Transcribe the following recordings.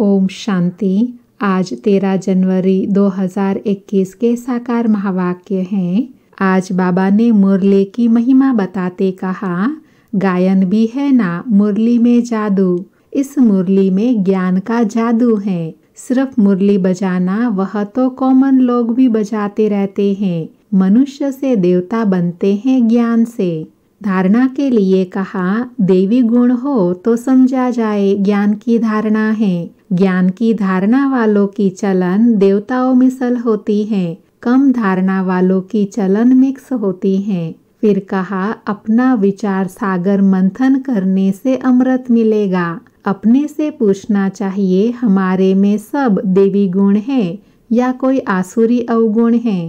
ओम शांति आज तेरह जनवरी 2021 के साकार महावाक्य हैं आज बाबा ने मुरली की महिमा बताते कहा गायन भी है ना मुरली में जादू इस मुरली में ज्ञान का जादू है सिर्फ मुरली बजाना वह तो कॉमन लोग भी बजाते रहते हैं मनुष्य से देवता बनते हैं ज्ञान से धारणा के लिए कहा देवी गुण हो तो समझा जाए ज्ञान की धारणा है ज्ञान की धारणा वालों की चलन देवताओं मिसल होती है कम धारणा वालों की चलन मिक्स होती है फिर कहा अपना विचार सागर मंथन करने से अमृत मिलेगा अपने से पूछना चाहिए हमारे में सब देवी गुण है या कोई आसुरी अवगुण है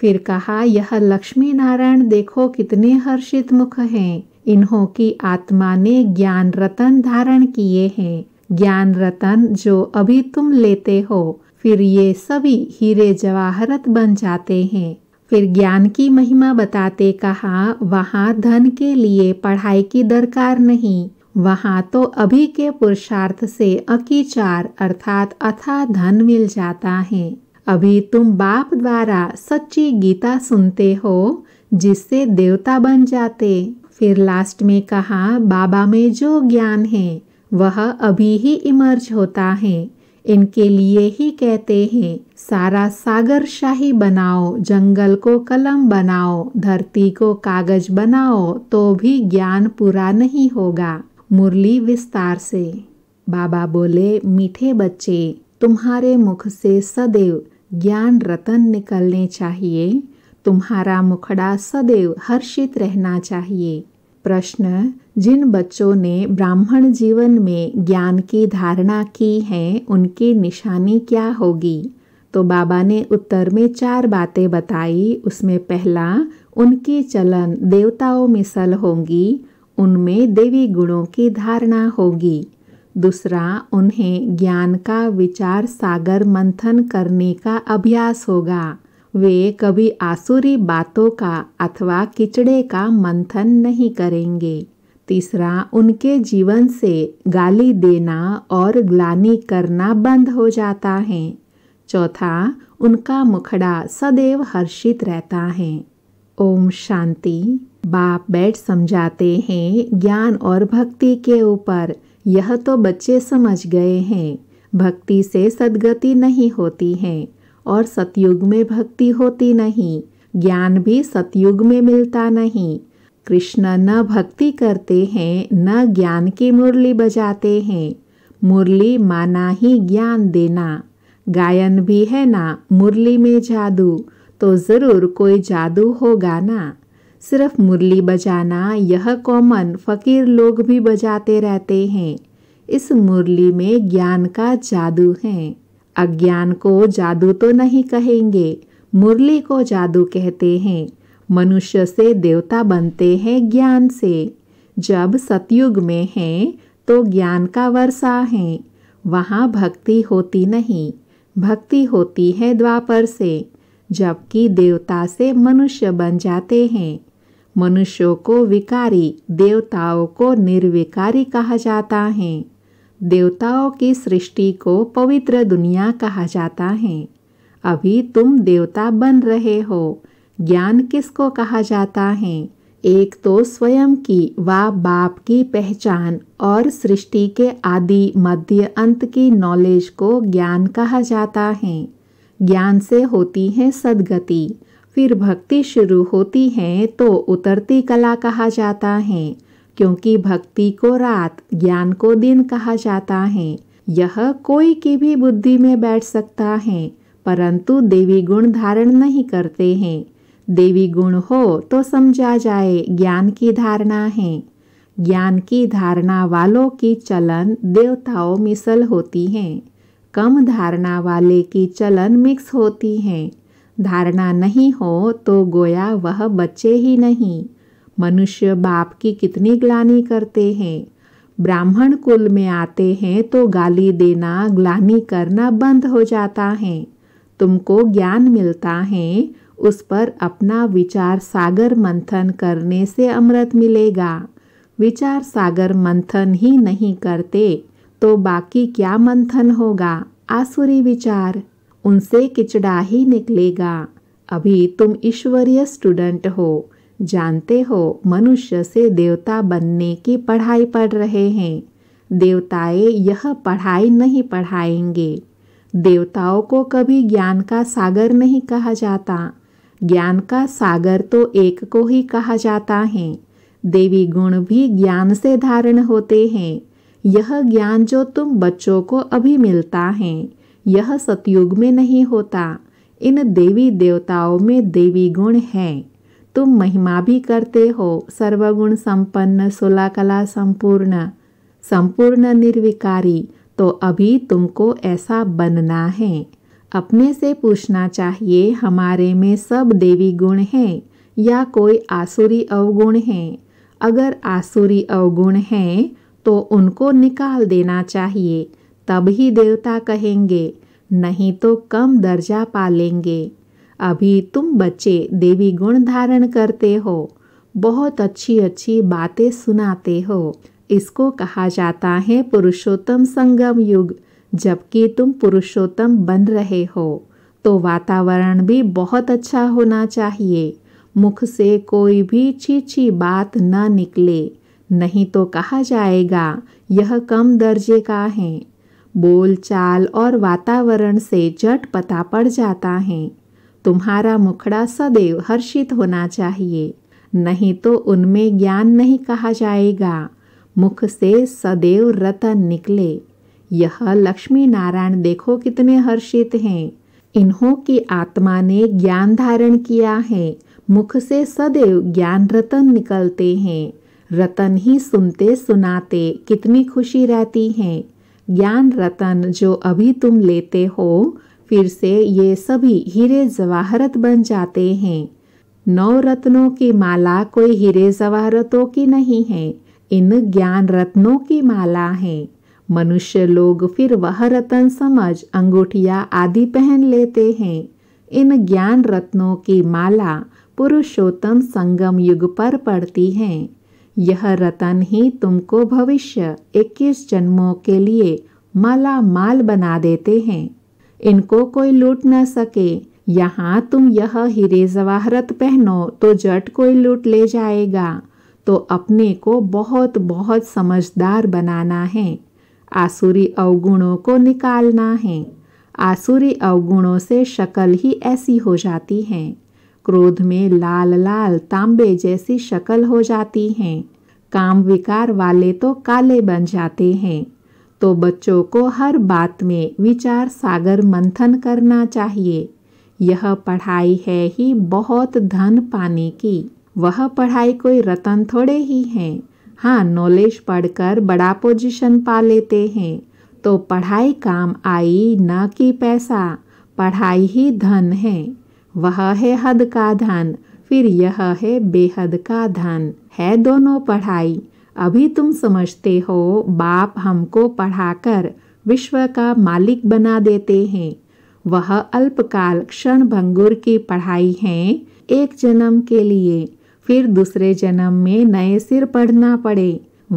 फिर कहा यह लक्ष्मी नारायण देखो कितने हर्षित मुख हैं इन्हों की आत्मा ने ज्ञान रतन धारण किए हैं ज्ञान रतन जो अभी तुम लेते हो फिर ये सभी हीरे जवाहरत बन जाते हैं फिर ज्ञान की महिमा बताते कहा वहाँ धन के लिए पढ़ाई की दरकार नहीं वहाँ तो अभी के पुरुषार्थ से अकीचार अर्थात अथा धन मिल जाता है अभी तुम बाप द्वारा सच्ची गीता सुनते हो जिससे देवता बन जाते फिर लास्ट में कहा बाबा में जो ज्ञान है वह अभी ही इमर्ज होता है इनके लिए ही कहते हैं सारा सागर शाही बनाओ जंगल को कलम बनाओ धरती को कागज बनाओ तो भी ज्ञान पूरा नहीं होगा मुरली विस्तार से बाबा बोले मीठे बच्चे तुम्हारे मुख से सदैव ज्ञान रतन निकलने चाहिए तुम्हारा मुखड़ा सदैव हर्षित रहना चाहिए प्रश्न जिन बच्चों ने ब्राह्मण जीवन में ज्ञान की धारणा की है उनकी निशानी क्या होगी तो बाबा ने उत्तर में चार बातें बताई उसमें पहला उनके चलन देवताओं मिसल होंगी उनमें देवी गुणों की धारणा होगी दूसरा उन्हें ज्ञान का विचार सागर मंथन करने का अभ्यास होगा वे कभी आसुरी बातों का अथवा किचड़े का मंथन नहीं करेंगे तीसरा उनके जीवन से गाली देना और ग्लानी करना बंद हो जाता है चौथा उनका मुखड़ा सदैव हर्षित रहता है ओम शांति बाप बैठ समझाते हैं ज्ञान और भक्ति के ऊपर यह तो बच्चे समझ गए हैं भक्ति से सदगति नहीं होती है और सतयुग में भक्ति होती नहीं ज्ञान भी सतयुग में मिलता नहीं कृष्ण न भक्ति करते हैं न ज्ञान की मुरली बजाते हैं मुरली माना ही ज्ञान देना गायन भी है ना मुरली में जादू तो ज़रूर कोई जादू होगा ना सिर्फ मुरली बजाना यह कॉमन फ़कीर लोग भी बजाते रहते हैं इस मुरली में ज्ञान का जादू है अज्ञान को जादू तो नहीं कहेंगे मुरली को जादू कहते हैं मनुष्य से देवता बनते हैं ज्ञान से जब सतयुग में हैं तो ज्ञान का वर्षा है वहाँ भक्ति होती नहीं भक्ति होती है द्वापर से जबकि देवता से मनुष्य बन जाते हैं मनुष्यों को विकारी देवताओं को निर्विकारी कहा जाता है देवताओं की सृष्टि को पवित्र दुनिया कहा जाता है अभी तुम देवता बन रहे हो ज्ञान किसको कहा जाता है एक तो स्वयं की व बाप की पहचान और सृष्टि के आदि मध्य अंत की नॉलेज को ज्ञान कहा जाता है ज्ञान से होती है सदगति फिर भक्ति शुरू होती है तो उतरती कला कहा जाता है क्योंकि भक्ति को रात ज्ञान को दिन कहा जाता है यह कोई की भी बुद्धि में बैठ सकता है परंतु देवी गुण धारण नहीं करते हैं देवी गुण हो तो समझा जाए ज्ञान की धारणा है ज्ञान की धारणा वालों की चलन देवताओं मिसल होती हैं कम धारणा वाले की चलन मिक्स होती हैं धारणा नहीं हो तो गोया वह बच्चे ही नहीं मनुष्य बाप की कितनी ग्लानी करते हैं ब्राह्मण कुल में आते हैं तो गाली देना ग्लानी करना बंद हो जाता है तुमको ज्ञान मिलता है उस पर अपना विचार सागर मंथन करने से अमृत मिलेगा विचार सागर मंथन ही नहीं करते तो बाकी क्या मंथन होगा आसुरी विचार उनसे किचड़ा ही निकलेगा अभी तुम ईश्वरीय स्टूडेंट हो जानते हो मनुष्य से देवता बनने की पढ़ाई पढ़ रहे हैं देवताएं यह पढ़ाई नहीं पढ़ाएंगे देवताओं को कभी ज्ञान का सागर नहीं कहा जाता ज्ञान का सागर तो एक को ही कहा जाता है देवी गुण भी ज्ञान से धारण होते हैं यह ज्ञान जो तुम बच्चों को अभी मिलता है यह सतयुग में नहीं होता इन देवी देवताओं में देवी गुण हैं तुम महिमा भी करते हो सर्वगुण संपन्न कला संपूर्ण संपूर्ण निर्विकारी तो अभी तुमको ऐसा बनना है अपने से पूछना चाहिए हमारे में सब देवी गुण हैं या कोई आसुरी अवगुण हैं अगर आसुरी अवगुण हैं तो उनको निकाल देना चाहिए तब ही देवता कहेंगे नहीं तो कम दर्जा पालेंगे अभी तुम बच्चे देवी गुण धारण करते हो बहुत अच्छी अच्छी बातें सुनाते हो इसको कहा जाता है पुरुषोत्तम संगम युग जबकि तुम पुरुषोत्तम बन रहे हो तो वातावरण भी बहुत अच्छा होना चाहिए मुख से कोई भी चीची बात न निकले नहीं तो कहा जाएगा यह कम दर्जे का है बोलचाल और वातावरण से जट पता पड़ जाता है तुम्हारा मुखड़ा सदैव हर्षित होना चाहिए नहीं तो उनमें ज्ञान नहीं कहा जाएगा मुख से सदैव रतन निकले यह लक्ष्मी नारायण देखो कितने हर्षित हैं इन्हों की आत्मा ने ज्ञान धारण किया है मुख से सदैव ज्ञान रतन निकलते हैं रतन ही सुनते सुनाते कितनी खुशी रहती हैं ज्ञान रतन जो अभी तुम लेते हो फिर से ये सभी हीरे जवाहरत बन जाते हैं नौ रत्नों की माला कोई हीरे जवाहरतों की नहीं है इन ज्ञान रत्नों की माला है मनुष्य लोग फिर वह रतन समझ अंगूठिया आदि पहन लेते हैं इन ज्ञान रत्नों की माला पुरुषोत्तम संगम युग पर पड़ती हैं यह रतन ही तुमको भविष्य 21 जन्मों के लिए माला माल बना देते हैं इनको कोई लूट न सके यहाँ तुम यह हीरे जवाहरत पहनो तो जट कोई लूट ले जाएगा तो अपने को बहुत बहुत समझदार बनाना है आसुरी अवगुणों को निकालना है आसुरी अवगुणों से शक्ल ही ऐसी हो जाती है क्रोध में लाल लाल तांबे जैसी शक्ल हो जाती हैं काम विकार वाले तो काले बन जाते हैं तो बच्चों को हर बात में विचार सागर मंथन करना चाहिए यह पढ़ाई है ही बहुत धन पाने की वह पढ़ाई कोई रतन थोड़े ही हैं हाँ नॉलेज पढ़कर बड़ा पोजीशन पा लेते हैं तो पढ़ाई काम आई ना कि पैसा पढ़ाई ही धन है वह है हद का धन फिर यह है बेहद का धन है दोनों पढ़ाई अभी तुम समझते हो बाप हमको पढ़ाकर विश्व का मालिक बना देते हैं वह अल्पकाल क्षण भंगुर की पढ़ाई है एक जन्म के लिए फिर दूसरे जन्म में नए सिर पढ़ना पड़े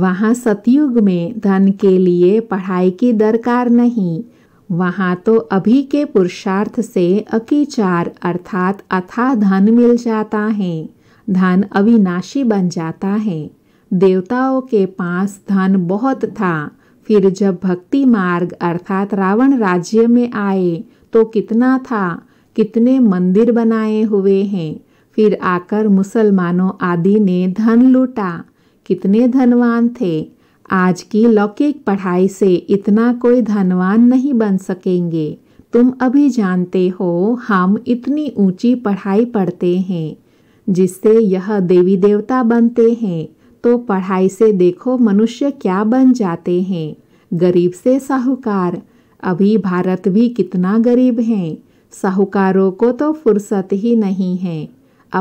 वहाँ सतयुग में धन के लिए पढ़ाई की दरकार नहीं वहाँ तो अभी के पुरुषार्थ से अकीचार अर्थात अथा धन मिल जाता है धन अविनाशी बन जाता है देवताओं के पास धन बहुत था फिर जब भक्ति मार्ग अर्थात रावण राज्य में आए तो कितना था कितने मंदिर बनाए हुए हैं फिर आकर मुसलमानों आदि ने धन लूटा कितने धनवान थे आज की लौकिक पढ़ाई से इतना कोई धनवान नहीं बन सकेंगे तुम अभी जानते हो हम इतनी ऊंची पढ़ाई पढ़ते हैं जिससे यह देवी देवता बनते हैं तो पढ़ाई से देखो मनुष्य क्या बन जाते हैं गरीब से साहूकार अभी भारत भी कितना गरीब है साहूकारों को तो फुर्सत ही नहीं है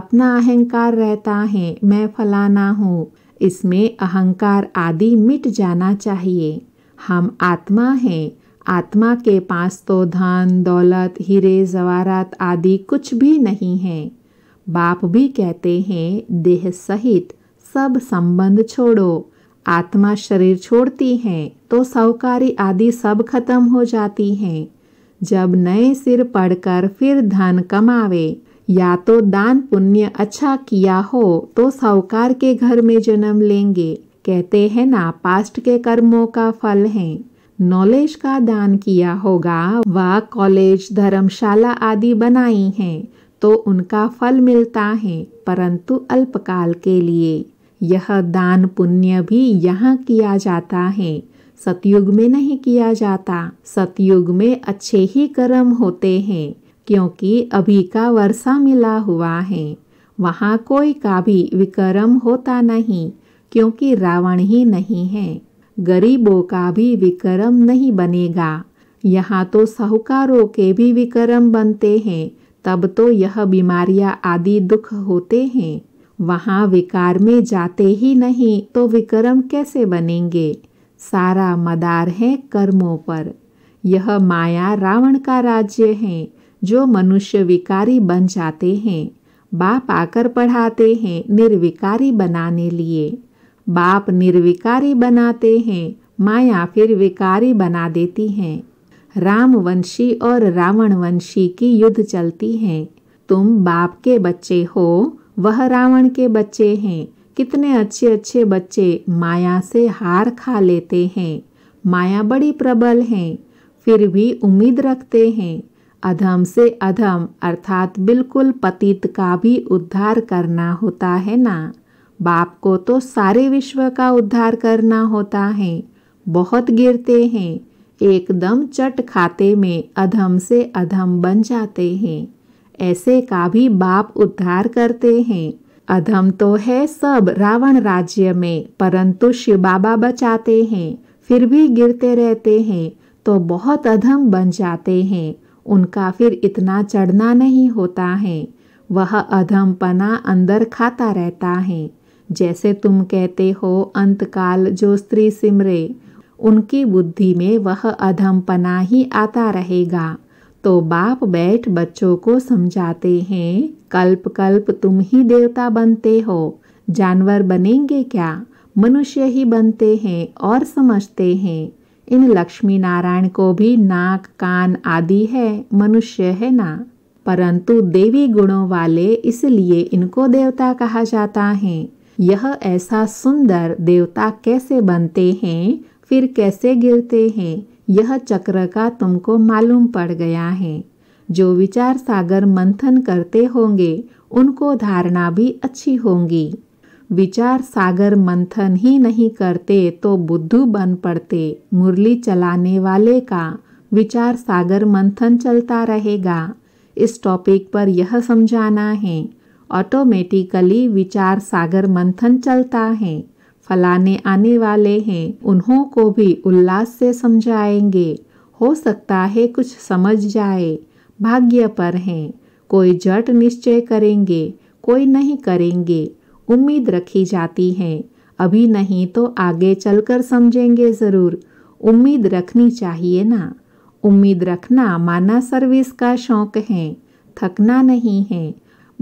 अपना अहंकार रहता है मैं फलाना हूँ इसमें अहंकार आदि मिट जाना चाहिए हम आत्मा हैं आत्मा के पास तो धन दौलत हीरे जवारात आदि कुछ भी नहीं है बाप भी कहते हैं देह सहित सब संबंध छोड़ो आत्मा शरीर छोड़ती हैं तो सौकारी आदि सब खत्म हो जाती हैं जब नए सिर पढ़कर फिर धन कमावे या तो दान पुण्य अच्छा किया हो तो सौकार के घर में जन्म लेंगे कहते हैं ना पास्ट के कर्मों का फल है नॉलेज का दान किया होगा व कॉलेज धर्मशाला आदि बनाई हैं तो उनका फल मिलता है परंतु अल्पकाल के लिए यह दान पुण्य भी यहाँ किया जाता है सतयुग में नहीं किया जाता सतयुग में अच्छे ही कर्म होते हैं क्योंकि अभी का वर्षा मिला हुआ है वहाँ कोई का भी विक्रम होता नहीं क्योंकि रावण ही नहीं है गरीबों का भी विक्रम नहीं बनेगा यहाँ तो साहूकारों के भी विक्रम बनते हैं तब तो यह बीमारियां आदि दुख होते हैं वहाँ विकार में जाते ही नहीं तो विक्रम कैसे बनेंगे सारा मदार है कर्मों पर यह माया रावण का राज्य है जो मनुष्य विकारी बन जाते हैं बाप आकर पढ़ाते हैं निर्विकारी बनाने लिए बाप निर्विकारी बनाते हैं माया फिर विकारी बना देती हैं रामवंशी और रावण वंशी की युद्ध चलती हैं तुम बाप के बच्चे हो वह रावण के बच्चे हैं कितने अच्छे अच्छे बच्चे माया से हार खा लेते हैं माया बड़ी प्रबल हैं फिर भी उम्मीद रखते हैं अधम से अधम अर्थात बिल्कुल पतित का भी उद्धार करना होता है ना बाप को तो सारे विश्व का उद्धार करना होता है बहुत गिरते हैं एकदम चट खाते में अधम से अधम बन जाते हैं ऐसे का भी बाप उद्धार करते हैं अधम तो है सब रावण राज्य में परंतु शिव बाबा बचाते हैं फिर भी गिरते रहते हैं तो बहुत अधम बन जाते हैं उनका फिर इतना चढ़ना नहीं होता है वह अधम पना अंदर खाता रहता है जैसे तुम कहते हो अंतकाल जो स्त्री सिमरे उनकी बुद्धि में वह अधम पना ही आता रहेगा तो बाप बैठ बच्चों को समझाते हैं कल्प कल्प तुम ही देवता बनते हो जानवर बनेंगे क्या मनुष्य ही बनते हैं और समझते हैं इन लक्ष्मी नारायण को भी नाक कान आदि है मनुष्य है ना परंतु देवी गुणों वाले इसलिए इनको देवता कहा जाता है यह ऐसा सुंदर देवता कैसे बनते हैं फिर कैसे गिरते हैं यह चक्र का तुमको मालूम पड़ गया है जो विचार सागर मंथन करते होंगे उनको धारणा भी अच्छी होंगी विचार सागर मंथन ही नहीं करते तो बुद्धू बन पड़ते मुरली चलाने वाले का विचार सागर मंथन चलता रहेगा इस टॉपिक पर यह समझाना है ऑटोमेटिकली विचार सागर मंथन चलता है फलाने आने वाले हैं उन्हों को भी उल्लास से समझाएंगे हो सकता है कुछ समझ जाए भाग्य पर हैं कोई जट निश्चय करेंगे कोई नहीं करेंगे उम्मीद रखी जाती है अभी नहीं तो आगे चलकर समझेंगे ज़रूर उम्मीद रखनी चाहिए ना उम्मीद रखना माना सर्विस का शौक है थकना नहीं है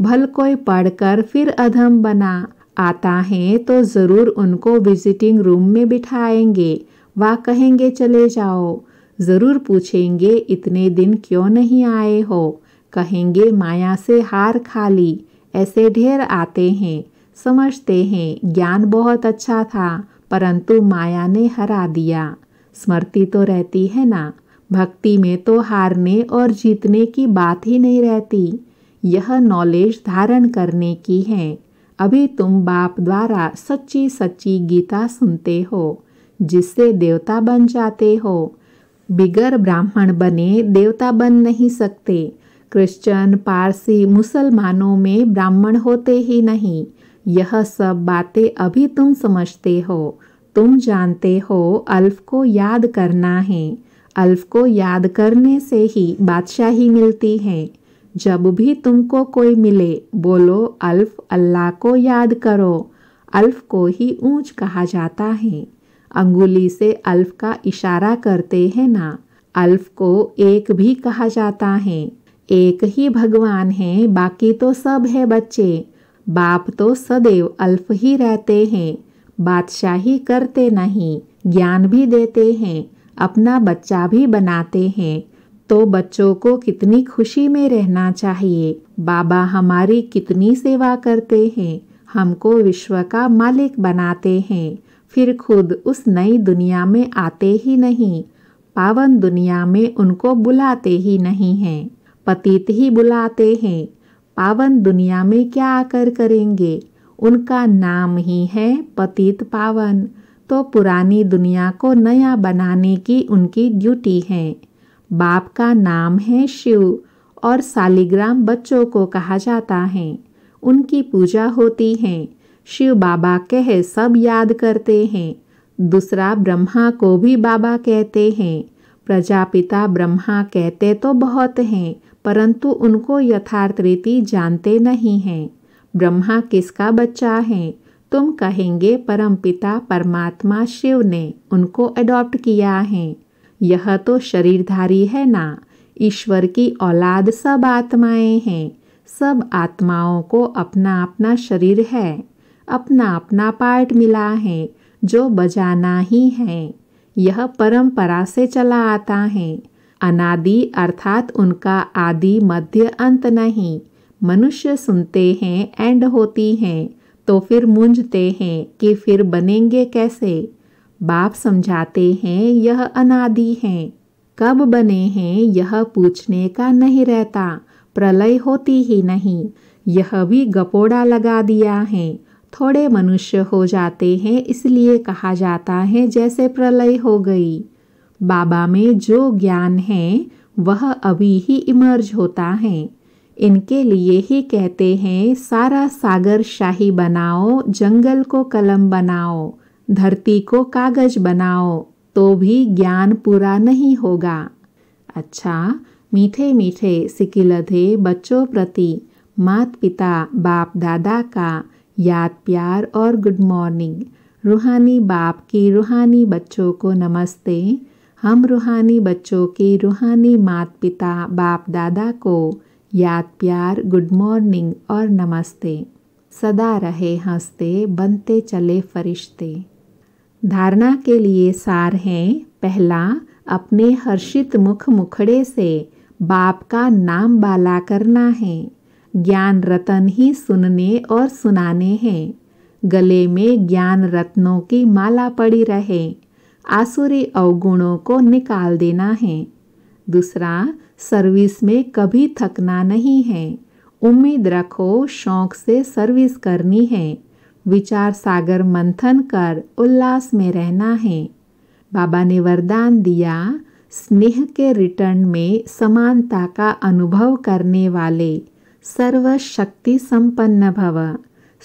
भल कोई पढ़कर फिर अधम बना आता है तो ज़रूर उनको विजिटिंग रूम में बिठाएंगे वा कहेंगे चले जाओ ज़रूर पूछेंगे इतने दिन क्यों नहीं आए हो कहेंगे माया से हार खाली ऐसे ढेर आते हैं समझते हैं ज्ञान बहुत अच्छा था परंतु माया ने हरा दिया स्मृति तो रहती है ना भक्ति में तो हारने और जीतने की बात ही नहीं रहती यह नॉलेज धारण करने की है अभी तुम बाप द्वारा सच्ची सच्ची गीता सुनते हो जिससे देवता बन जाते हो बिगर ब्राह्मण बने देवता बन नहीं सकते क्रिश्चियन पारसी मुसलमानों में ब्राह्मण होते ही नहीं यह सब बातें अभी तुम समझते हो तुम जानते हो अल्फ को याद करना है अल्फ को याद करने से ही बादशाही मिलती है जब भी तुमको कोई मिले बोलो अल्फ अल्लाह को याद करो अल्फ को ही ऊंच कहा जाता है अंगुली से अल्फ का इशारा करते हैं ना अल्फ को एक भी कहा जाता है एक ही भगवान है बाकी तो सब है बच्चे बाप तो सदैव अल्फ ही रहते हैं बादशाही करते नहीं ज्ञान भी देते हैं अपना बच्चा भी बनाते हैं तो बच्चों को कितनी खुशी में रहना चाहिए बाबा हमारी कितनी सेवा करते हैं हमको विश्व का मालिक बनाते हैं फिर खुद उस नई दुनिया में आते ही नहीं पावन दुनिया में उनको बुलाते ही नहीं हैं पतित ही बुलाते हैं पावन दुनिया में क्या आकर करेंगे उनका नाम ही है पतित पावन तो पुरानी दुनिया को नया बनाने की उनकी ड्यूटी है बाप का नाम है शिव और सालिग्राम बच्चों को कहा जाता है उनकी पूजा होती है शिव बाबा कह सब याद करते हैं दूसरा ब्रह्मा को भी बाबा कहते हैं प्रजापिता ब्रह्मा कहते तो बहुत हैं परंतु उनको यथार्थ रीति जानते नहीं हैं ब्रह्मा किसका बच्चा है तुम कहेंगे परमपिता परमात्मा शिव ने उनको अडॉप्ट किया है यह तो शरीरधारी है ना ईश्वर की औलाद सब आत्माएं हैं सब आत्माओं को अपना अपना शरीर है अपना अपना पार्ट मिला है जो बजाना ही है यह परंपरा से चला आता है अनादि अर्थात उनका आदि मध्य अंत नहीं मनुष्य सुनते हैं एंड होती हैं तो फिर मूंझते हैं कि फिर बनेंगे कैसे बाप समझाते हैं यह अनादि हैं कब बने हैं यह पूछने का नहीं रहता प्रलय होती ही नहीं यह भी गपोड़ा लगा दिया है थोड़े मनुष्य हो जाते हैं इसलिए कहा जाता है जैसे प्रलय हो गई बाबा में जो ज्ञान है वह अभी ही इमर्ज होता है इनके लिए ही कहते हैं सारा सागर शाही बनाओ जंगल को कलम बनाओ धरती को कागज बनाओ तो भी ज्ञान पूरा नहीं होगा अच्छा मीठे मीठे सिकिलधे बच्चों प्रति मात पिता बाप दादा का याद प्यार और गुड मॉर्निंग रूहानी बाप की रूहानी बच्चों को नमस्ते हम रूहानी बच्चों के रूहानी मात पिता बाप दादा को याद प्यार गुड मॉर्निंग और नमस्ते सदा रहे हंसते बनते चले फरिश्ते धारणा के लिए सार हैं पहला अपने हर्षित मुख मुखड़े से बाप का नाम बाला करना है ज्ञान रतन ही सुनने और सुनाने हैं गले में ज्ञान रत्नों की माला पड़ी रहे आसुरी अवगुणों को निकाल देना है दूसरा सर्विस में कभी थकना नहीं है उम्मीद रखो शौक से सर्विस करनी है विचार सागर मंथन कर उल्लास में रहना है बाबा ने वरदान दिया स्नेह के रिटर्न में समानता का अनुभव करने वाले सर्वशक्ति संपन्न भव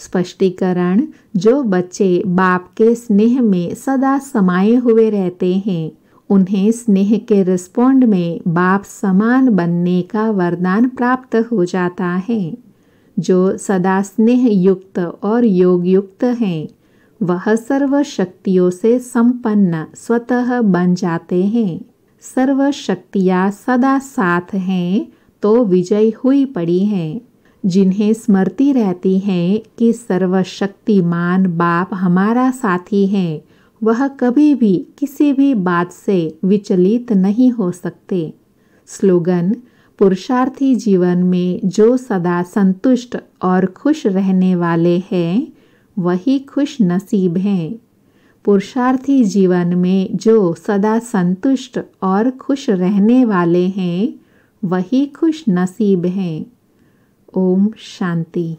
स्पष्टीकरण जो बच्चे बाप के स्नेह में सदा समाये हुए रहते हैं उन्हें स्नेह के रिस्पोंड में बाप समान बनने का वरदान प्राप्त हो जाता है जो सदा स्नेह युक्त और योग युक्त हैं वह सर्व शक्तियों से संपन्न स्वतः बन जाते हैं सर्व शक्तियाँ सदा साथ हैं तो विजय हुई पड़ी हैं जिन्हें स्मृति रहती हैं कि सर्वशक्तिमान बाप हमारा साथी हैं वह कभी भी किसी भी बात से विचलित नहीं हो सकते स्लोगन पुरुषार्थी जीवन में जो सदा संतुष्ट और खुश रहने वाले हैं वही खुश नसीब हैं पुरुषार्थी जीवन में जो सदा संतुष्ट और खुश रहने वाले हैं वही खुश नसीब हैं ओम शांति